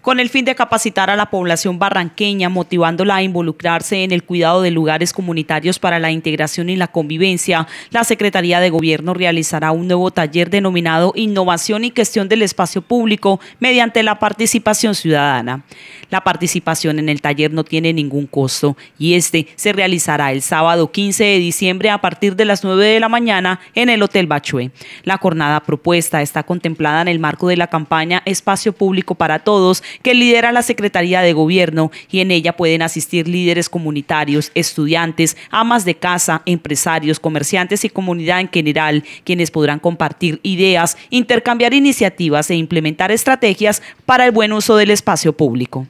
con el fin de capacitar a la población barranqueña, motivándola a involucrarse en el cuidado de lugares comunitarios para la integración y la convivencia, la Secretaría de Gobierno realizará un nuevo taller denominado Innovación y Gestión del Espacio Público mediante la participación ciudadana. La participación en el taller no tiene ningún costo y este se realizará el sábado 15 de diciembre a partir de las 9 de la mañana en el Hotel Bachué. La jornada propuesta está contemplada en el marco de la campaña Espacio Público para Todos que lidera la Secretaría de Gobierno y en ella pueden asistir líderes comunitarios, estudiantes, amas de casa, empresarios, comerciantes y comunidad en general, quienes podrán compartir ideas, intercambiar iniciativas e implementar estrategias para el buen uso del espacio público.